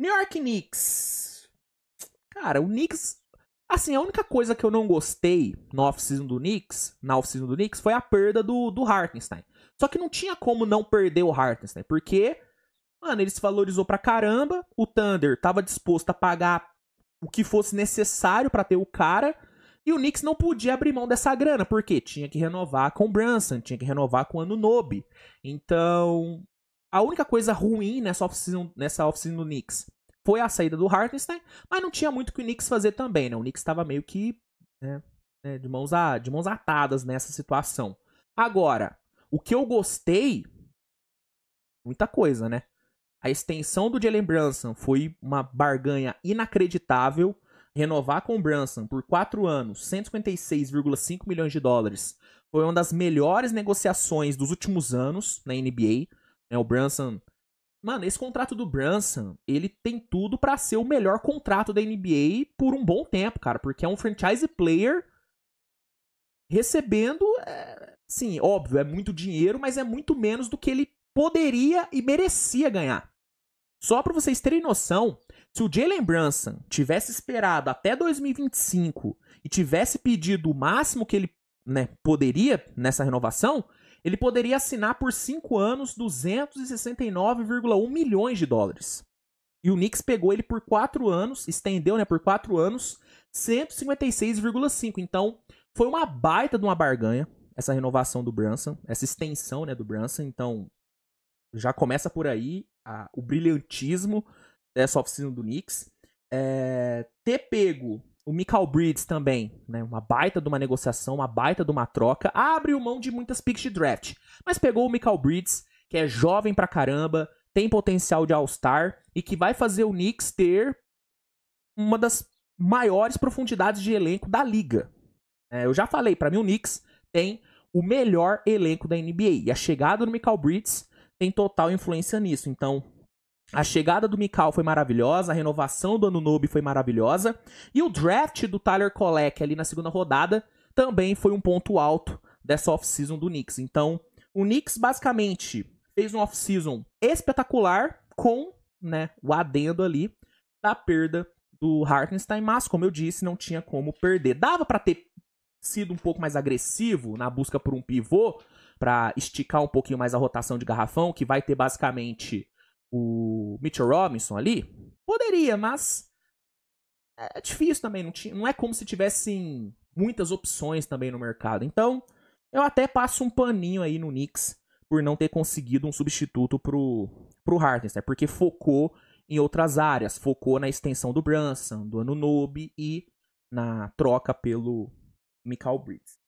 New York Knicks. Cara, o Knicks. Assim, a única coisa que eu não gostei na off-season do Knicks, na off do Knicks, foi a perda do, do Hartenstein. Só que não tinha como não perder o Hartenstein, porque, mano, ele se valorizou pra caramba. O Thunder tava disposto a pagar o que fosse necessário para ter o cara. E o Knicks não podia abrir mão dessa grana, porque tinha que renovar com o Branson, tinha que renovar com o Anunobi. Então, a única coisa ruim nessa oficina, nessa oficina do Knicks foi a saída do Hartenstein, mas não tinha muito que o Knicks fazer também, né? O Knicks estava meio que né, né, de, mãos a, de mãos atadas nessa situação. Agora, o que eu gostei, muita coisa, né? A extensão do Jalen Brunson foi uma barganha inacreditável. Renovar com o Brunson por 4 anos, 156,5 milhões de dólares, foi uma das melhores negociações dos últimos anos na NBA. Né? O Branson, Mano, esse contrato do Branson, ele tem tudo para ser o melhor contrato da NBA por um bom tempo, cara. Porque é um franchise player recebendo. É, sim, óbvio, é muito dinheiro, mas é muito menos do que ele poderia e merecia ganhar. Só para vocês terem noção, se o Jalen Branson tivesse esperado até 2025 e tivesse pedido o máximo que ele né, poderia nessa renovação, ele poderia assinar por 5 anos 269,1 milhões de dólares. E o Knicks pegou ele por 4 anos, estendeu né, por 4 anos, 156,5. Então, foi uma baita de uma barganha essa renovação do Branson, essa extensão né, do Branson. Então, já começa por aí a, o brilhantismo dessa oficina do Knicks. É, ter pego o Michael Bridges também, né, uma baita de uma negociação, uma baita de uma troca, abriu mão de muitas picks de draft, mas pegou o Michael Bridges, que é jovem pra caramba, tem potencial de All-Star e que vai fazer o Knicks ter uma das maiores profundidades de elenco da liga. É, eu já falei, para mim o Knicks tem o melhor elenco da NBA e a chegada do Michael Bridges tem total influência nisso. Então, a chegada do Mikal foi maravilhosa, a renovação do Anunobi foi maravilhosa, e o draft do Tyler Colleck ali na segunda rodada também foi um ponto alto dessa off-season do Knicks. Então, o Knicks basicamente fez um off-season espetacular com né, o adendo ali da perda do Hartenstein, mas como eu disse, não tinha como perder. Dava para ter sido um pouco mais agressivo na busca por um pivô, para esticar um pouquinho mais a rotação de garrafão, que vai ter basicamente o Mitchell Robinson ali? Poderia, mas é, é difícil também. Não, não é como se tivessem muitas opções também no mercado. Então, eu até passo um paninho aí no Knicks por não ter conseguido um substituto pro, pro Hartenstein, né? porque focou em outras áreas, focou na extensão do Branson, do Anunobi e na troca pelo Michael Bridges.